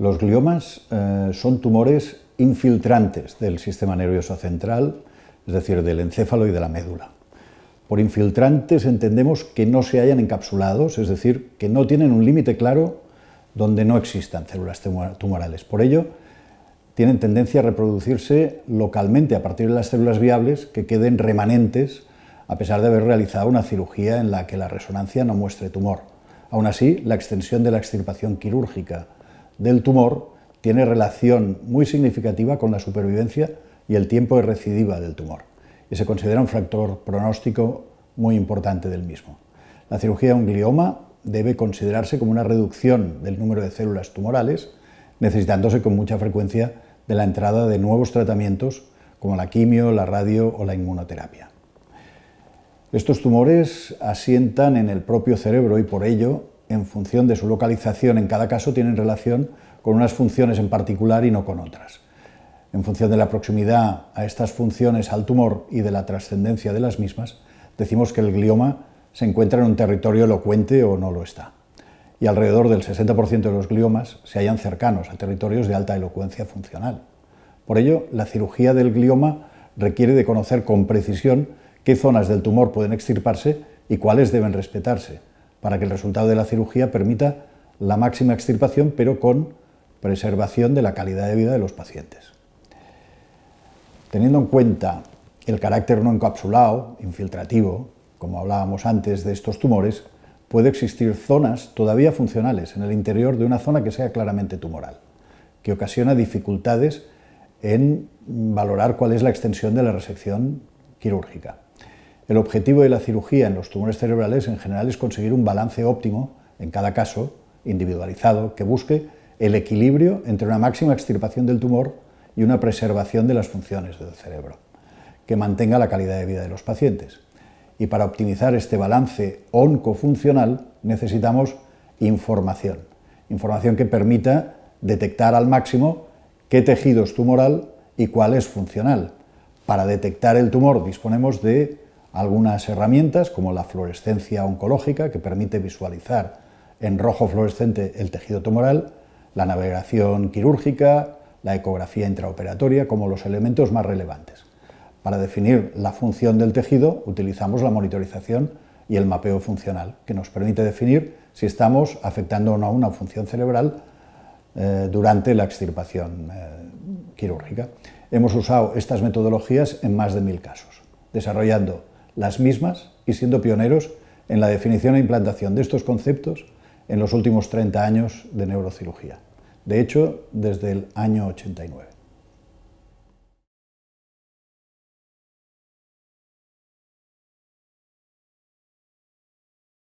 Los gliomas eh, son tumores infiltrantes del sistema nervioso central, es decir, del encéfalo y de la médula. Por infiltrantes entendemos que no se hayan encapsulados, es decir, que no tienen un límite claro donde no existan células tumorales. Por ello, tienen tendencia a reproducirse localmente a partir de las células viables que queden remanentes a pesar de haber realizado una cirugía en la que la resonancia no muestre tumor. Aún así, la extensión de la extirpación quirúrgica del tumor tiene relación muy significativa con la supervivencia y el tiempo de recidiva del tumor, y se considera un factor pronóstico muy importante del mismo. La cirugía de un glioma debe considerarse como una reducción del número de células tumorales, necesitándose con mucha frecuencia de la entrada de nuevos tratamientos como la quimio, la radio o la inmunoterapia. Estos tumores asientan en el propio cerebro y por ello en función de su localización en cada caso tienen relación con unas funciones en particular y no con otras. En función de la proximidad a estas funciones al tumor y de la trascendencia de las mismas, decimos que el glioma se encuentra en un territorio elocuente o no lo está. Y alrededor del 60% de los gliomas se hallan cercanos a territorios de alta elocuencia funcional. Por ello, la cirugía del glioma requiere de conocer con precisión qué zonas del tumor pueden extirparse y cuáles deben respetarse, para que el resultado de la cirugía permita la máxima extirpación, pero con preservación de la calidad de vida de los pacientes. Teniendo en cuenta el carácter no encapsulado, infiltrativo, como hablábamos antes de estos tumores, puede existir zonas todavía funcionales en el interior de una zona que sea claramente tumoral, que ocasiona dificultades en valorar cuál es la extensión de la resección quirúrgica. El objetivo de la cirugía en los tumores cerebrales en general es conseguir un balance óptimo, en cada caso, individualizado, que busque el equilibrio entre una máxima extirpación del tumor y una preservación de las funciones del cerebro, que mantenga la calidad de vida de los pacientes. Y para optimizar este balance oncofuncional necesitamos información, información que permita detectar al máximo qué tejido es tumoral y cuál es funcional. Para detectar el tumor disponemos de algunas herramientas como la fluorescencia oncológica que permite visualizar en rojo fluorescente el tejido tumoral, la navegación quirúrgica, la ecografía intraoperatoria como los elementos más relevantes. Para definir la función del tejido utilizamos la monitorización y el mapeo funcional, que nos permite definir si estamos afectando o no a una función cerebral eh, durante la extirpación eh, quirúrgica. Hemos usado estas metodologías en más de mil casos, desarrollando las mismas y siendo pioneros en la definición e implantación de estos conceptos en los últimos 30 años de neurocirugía. De hecho, desde el año 89.